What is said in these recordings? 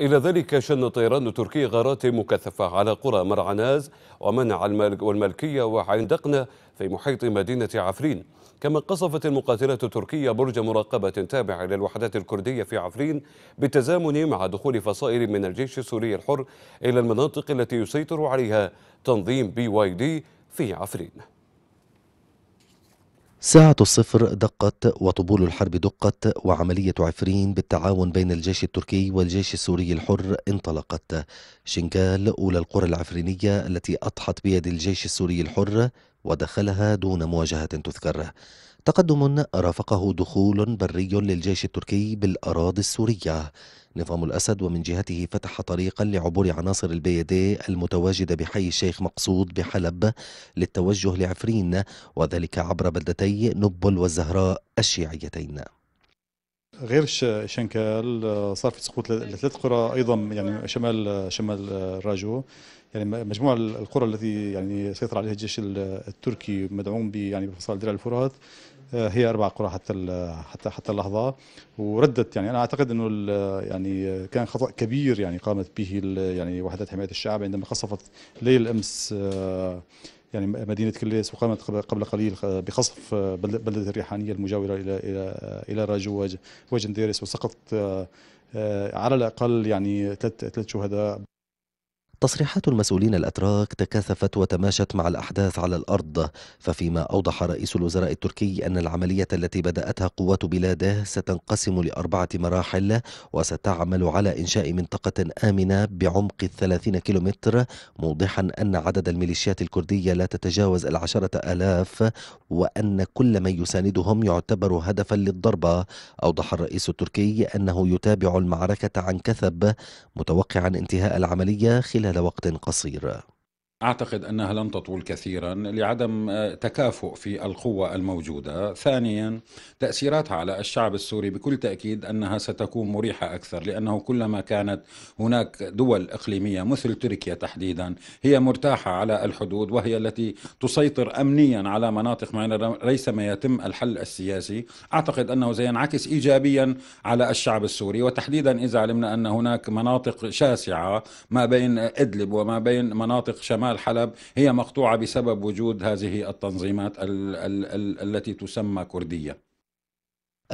إلى ذلك شن طيران تركي غارات مكثفة على قرى مرعناز ومنع والملكية وعين دقنة في محيط مدينة عفرين كما قصفت المقاتلة التركية برج مراقبة تابع للوحدات الكردية في عفرين بالتزامن مع دخول فصائل من الجيش السوري الحر إلى المناطق التي يسيطر عليها تنظيم بي واي دي في عفرين ساعة الصفر دقت وطبول الحرب دقت وعملية عفرين بالتعاون بين الجيش التركي والجيش السوري الحر انطلقت شنغال أولى القرى العفرينية التي أضحت بيد الجيش السوري الحر ودخلها دون مواجهة تذكر تقدم رافقه دخول بري للجيش التركي بالأراضي السورية نظام الأسد ومن جهته فتح طريقا لعبور عناصر البيدي المتواجدة بحي الشيخ مقصود بحلب للتوجه لعفرين وذلك عبر بلدتي نبل والزهراء الشيعيتين غير شنكال آه، صار في سقوط لثلاث قرى ايضا يعني شمال آه، شمال آه، راجو يعني مجموع القرى التي يعني سيطر عليها الجيش التركي مدعوم يعني بفصائل درع الفرات هي اربع قرى حتى حتى حتى اللحظه وردت يعني انا اعتقد انه يعني كان خطا كبير يعني قامت به يعني وحدات حمايه الشعب عندما قصفت ليل امس يعني مدينة كليس وقامت قبل قليل بقصف بلدة الريحانية المجاورة إلى إلى إلى راجو وجنديرس وسقط آه، على الأقل يعني ثلاث شهداء تصريحات المسؤولين الأتراك تكاثفت وتماشت مع الأحداث على الأرض ففيما أوضح رئيس الوزراء التركي أن العملية التي بدأتها قوات بلاده ستنقسم لأربعة مراحل وستعمل على إنشاء منطقة آمنة بعمق الثلاثين كيلومتر موضحا أن عدد الميليشيات الكردية لا تتجاوز العشرة آلاف وأن كل من يساندهم يعتبر هدفا للضربة أوضح الرئيس التركي أنه يتابع المعركة عن كثب متوقعا انتهاء العملية خلال خلال وقت قصير أعتقد أنها لن تطول كثيرا لعدم آه، تكافؤ في القوة الموجودة ثانيا تأثيراتها على الشعب السوري بكل تأكيد أنها ستكون مريحة أكثر لأنه كلما كانت هناك دول إقليمية مثل تركيا تحديدا هي مرتاحة على الحدود وهي التي تسيطر أمنيا على مناطق معينة ليس ما يتم الحل السياسي أعتقد أنه سينعكس إيجابيا على الشعب السوري وتحديدا إذا علمنا أن هناك مناطق شاسعة ما بين إدلب وما بين مناطق شمال شمال حلب هي مقطوعة بسبب وجود هذه التنظيمات ال ال ال التي تسمى كردية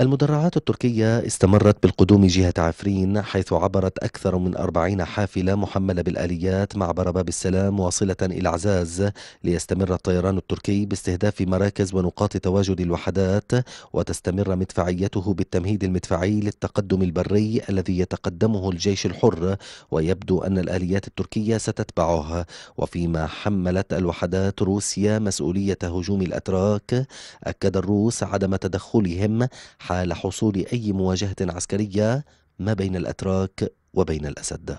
المدرعات التركية استمرت بالقدوم جهة عفرين حيث عبرت أكثر من أربعين حافلة محملة بالآليات معبر باب السلام واصلة إلى عزاز ليستمر الطيران التركي باستهداف مراكز ونقاط تواجد الوحدات وتستمر مدفعيته بالتمهيد المدفعي للتقدم البري الذي يتقدمه الجيش الحر ويبدو أن الآليات التركية ستتبعه وفيما حملت الوحدات روسيا مسؤولية هجوم الأتراك أكد الروس عدم تدخلهم حال حصول أي مواجهة عسكرية ما بين الأتراك وبين الأسد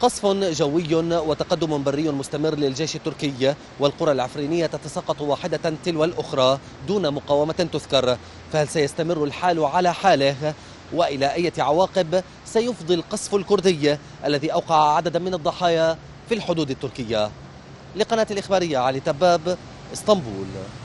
قصف جوي وتقدم بري مستمر للجيش التركي والقرى العفرينية تتساقط واحدة تلو الأخرى دون مقاومة تذكر فهل سيستمر الحال على حاله وإلى أي عواقب سيفضي القصف الكردي الذي أوقع عددا من الضحايا في الحدود التركية لقناة الإخبارية علي تباب اسطنبول